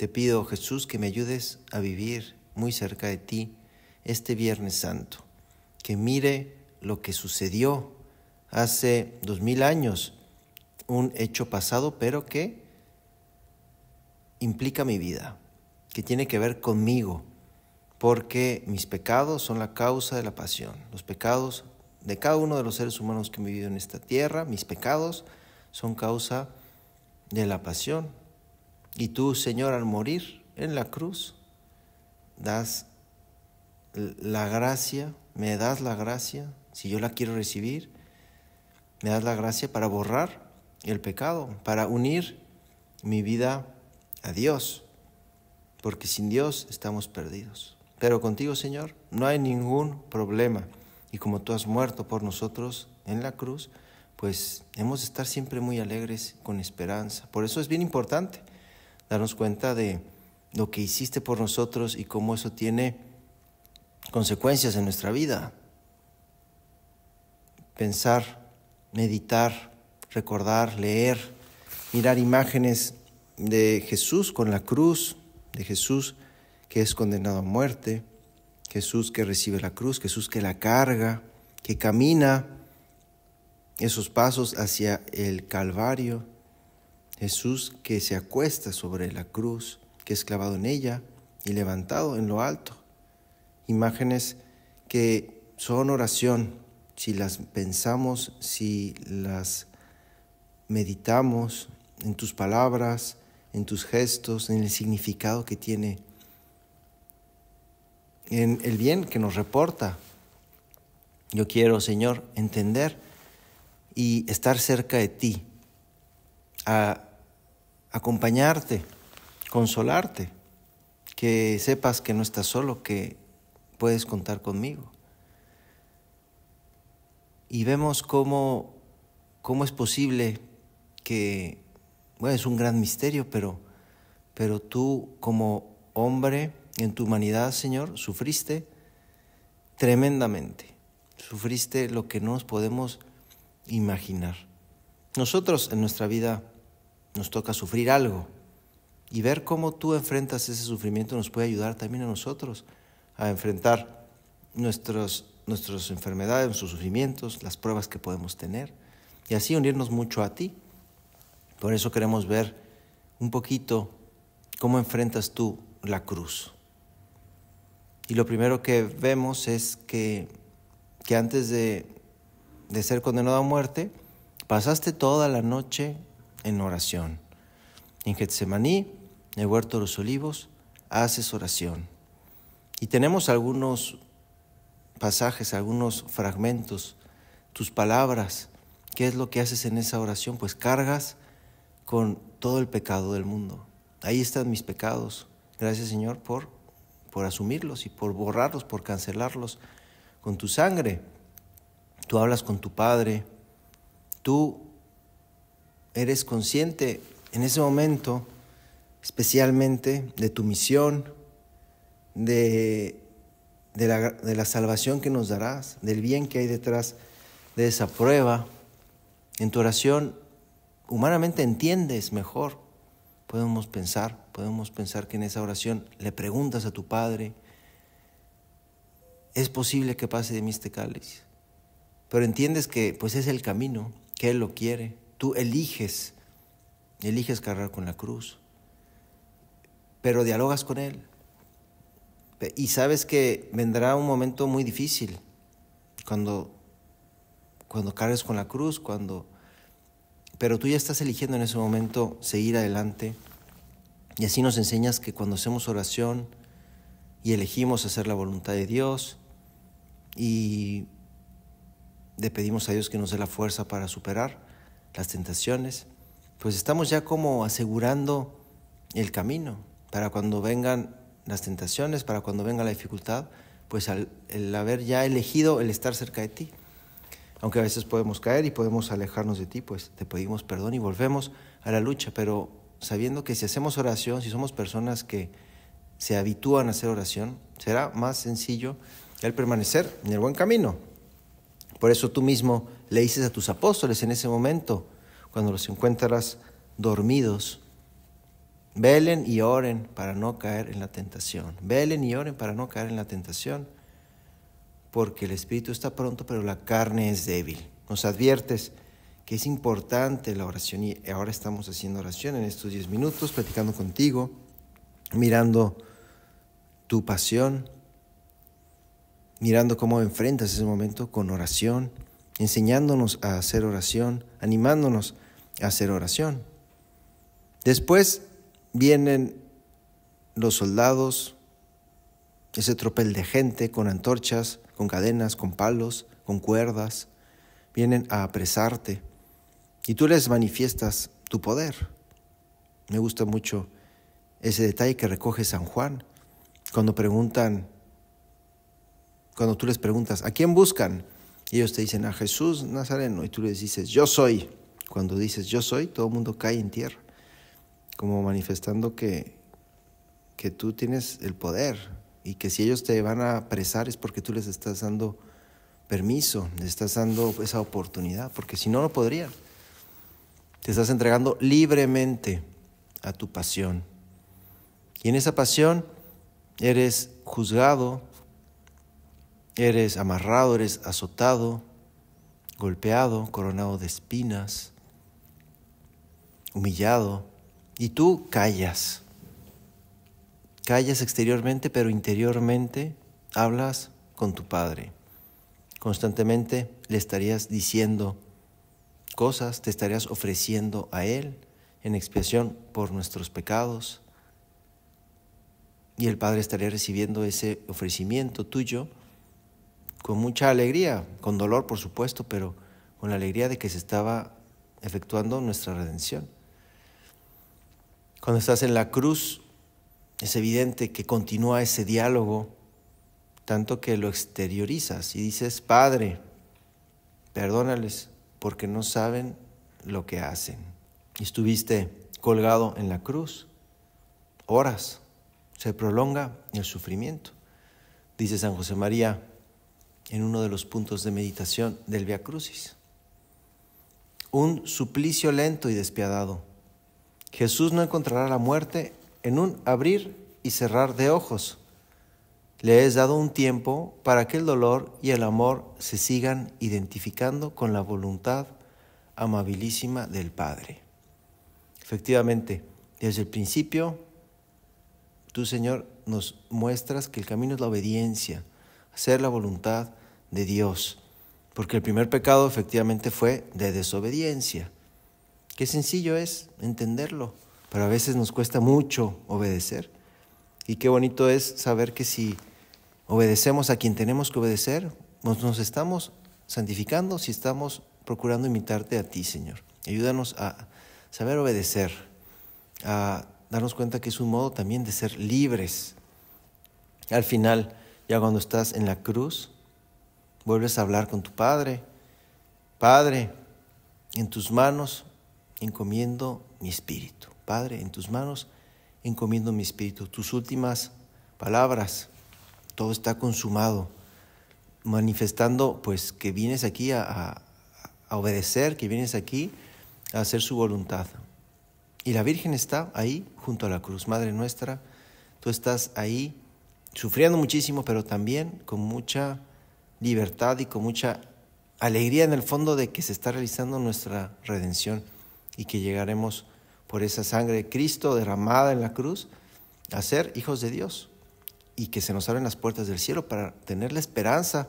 te pido, Jesús, que me ayudes a vivir muy cerca de ti este Viernes Santo, que mire lo que sucedió hace dos mil años, un hecho pasado, pero que implica mi vida, que tiene que ver conmigo, porque mis pecados son la causa de la pasión, los pecados de cada uno de los seres humanos que han vivido en esta tierra, mis pecados son causa de la pasión, y tú, Señor, al morir en la cruz, das la gracia, me das la gracia, si yo la quiero recibir, me das la gracia para borrar el pecado, para unir mi vida a Dios, porque sin Dios estamos perdidos. Pero contigo, Señor, no hay ningún problema. Y como tú has muerto por nosotros en la cruz, pues hemos de estar siempre muy alegres, con esperanza. Por eso es bien importante darnos cuenta de lo que hiciste por nosotros y cómo eso tiene consecuencias en nuestra vida. Pensar, meditar, recordar, leer, mirar imágenes de Jesús con la cruz, de Jesús que es condenado a muerte, Jesús que recibe la cruz, Jesús que la carga, que camina esos pasos hacia el Calvario, Jesús que se acuesta sobre la cruz, que es clavado en ella y levantado en lo alto. Imágenes que son oración, si las pensamos, si las meditamos en tus palabras, en tus gestos, en el significado que tiene, en el bien que nos reporta. Yo quiero, Señor, entender y estar cerca de ti, a acompañarte, consolarte, que sepas que no estás solo, que puedes contar conmigo. Y vemos cómo, cómo es posible que, bueno, es un gran misterio, pero, pero tú como hombre en tu humanidad, Señor, sufriste tremendamente. Sufriste lo que no nos podemos imaginar. Nosotros en nuestra vida nos toca sufrir algo. Y ver cómo tú enfrentas ese sufrimiento nos puede ayudar también a nosotros a enfrentar nuestros, nuestras enfermedades, nuestros sufrimientos, las pruebas que podemos tener. Y así unirnos mucho a ti. Por eso queremos ver un poquito cómo enfrentas tú la cruz. Y lo primero que vemos es que, que antes de, de ser condenado a muerte, pasaste toda la noche en oración. En Getsemaní, en el huerto de los olivos, haces oración. Y tenemos algunos pasajes, algunos fragmentos, tus palabras. ¿Qué es lo que haces en esa oración? Pues cargas con todo el pecado del mundo. Ahí están mis pecados. Gracias Señor por, por asumirlos y por borrarlos, por cancelarlos con tu sangre. Tú hablas con tu Padre. Tú eres consciente en ese momento especialmente de tu misión, de, la, salvación que nos darás, del bien que hay detrás de esa prueba. En tu oración humanamente entiendes mejor. Podemos pensar, podemos pensar que en esa oración le preguntas a tu Padre, es posible que pase de mí este cáliz, pero entiendes que pues es el camino, que Él lo quiere, Tú eliges, eliges cargar con la cruz, pero dialogas con Él. Y sabes que vendrá un momento muy difícil cuando, cuando cargues con la cruz, cuando... Pero tú ya estás eligiendo en ese momento seguir adelante. Y así nos enseñas que cuando hacemos oración y elegimos hacer la voluntad de Dios y le pedimos a Dios que nos dé la fuerza para superar, las tentaciones, pues estamos ya como asegurando el camino para cuando vengan las tentaciones, para cuando venga la dificultad, pues al, el haber ya elegido el estar cerca de ti. Aunque a veces podemos caer y podemos alejarnos de ti, pues te pedimos perdón y volvemos a la lucha, pero sabiendo que si hacemos oración, si somos personas que se habitúan a hacer oración, será más sencillo el permanecer en el buen camino. Por eso tú mismo le dices a tus apóstoles en ese momento, cuando los encuentras dormidos, velen y oren para no caer en la tentación, velen y oren para no caer en la tentación, porque el espíritu está pronto, pero la carne es débil. Nos adviertes que es importante la oración y ahora estamos haciendo oración en estos 10 minutos, platicando contigo, mirando tu pasión, mirando cómo enfrentas ese momento con oración enseñándonos a hacer oración, animándonos a hacer oración. Después vienen los soldados, ese tropel de gente con antorchas, con cadenas, con palos, con cuerdas, vienen a apresarte y tú les manifiestas tu poder. Me gusta mucho ese detalle que recoge San Juan cuando preguntan, cuando tú les preguntas, ¿a quién buscan? ellos te dicen a Jesús Nazareno y tú les dices, yo soy. Cuando dices yo soy, todo el mundo cae en tierra, como manifestando que, que tú tienes el poder y que si ellos te van a apresar es porque tú les estás dando permiso, les estás dando esa oportunidad, porque si no, no podrían. Te estás entregando libremente a tu pasión. Y en esa pasión eres juzgado Eres amarrado, eres azotado, golpeado, coronado de espinas, humillado. Y tú callas. Callas exteriormente, pero interiormente hablas con tu Padre. Constantemente le estarías diciendo cosas, te estarías ofreciendo a Él en expiación por nuestros pecados. Y el Padre estaría recibiendo ese ofrecimiento tuyo con mucha alegría, con dolor por supuesto, pero con la alegría de que se estaba efectuando nuestra redención. Cuando estás en la cruz, es evidente que continúa ese diálogo, tanto que lo exteriorizas y dices, Padre, perdónales porque no saben lo que hacen. Y estuviste colgado en la cruz, horas, se prolonga el sufrimiento. Dice San José María, en uno de los puntos de meditación del Via Crucis. Un suplicio lento y despiadado. Jesús no encontrará la muerte en un abrir y cerrar de ojos. Le es dado un tiempo para que el dolor y el amor se sigan identificando con la voluntad amabilísima del Padre. Efectivamente, desde el principio, tú Señor nos muestras que el camino es la obediencia, hacer la voluntad de Dios, porque el primer pecado efectivamente fue de desobediencia. Qué sencillo es entenderlo, pero a veces nos cuesta mucho obedecer. Y qué bonito es saber que si obedecemos a quien tenemos que obedecer, nos, estamos santificando si estamos procurando imitarte a ti, Señor. Ayúdanos a saber obedecer, a darnos cuenta que es un modo también de ser libres. Al final, ya cuando estás en la cruz, Vuelves a hablar con tu Padre. Padre, en tus manos encomiendo mi espíritu. Padre, en tus manos encomiendo mi espíritu. Tus últimas palabras, todo está consumado, manifestando pues que vienes aquí a, obedecer, que vienes aquí a hacer su voluntad. Y la Virgen está ahí junto a la cruz, Madre nuestra. Tú estás ahí sufriendo muchísimo, pero también con mucha libertad y con mucha alegría en el fondo de que se está realizando nuestra redención y que llegaremos por esa sangre de Cristo derramada en la cruz a ser hijos de Dios y que se nos abren las puertas del cielo para tener la esperanza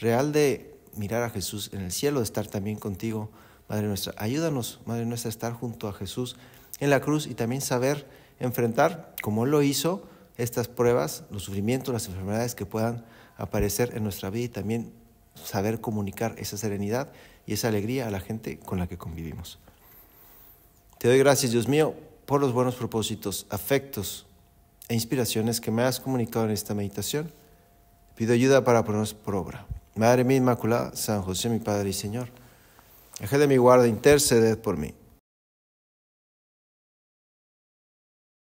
real de mirar a Jesús en el cielo, de estar también contigo, Madre nuestra. Ayúdanos, Madre nuestra, a estar junto a Jesús en la cruz y también saber enfrentar, como Él lo hizo, estas pruebas, los sufrimientos, las enfermedades que puedan aparecer en nuestra vida y también saber comunicar esa serenidad y esa alegría a la gente con la que convivimos. Te doy gracias, Dios mío, por los buenos propósitos, afectos e inspiraciones que me has comunicado en esta meditación. Pido ayuda para ponernos por obra. Madre mía Inmaculada, San José, mi Padre y Señor, Ángel de mi guarda, interceded por mí.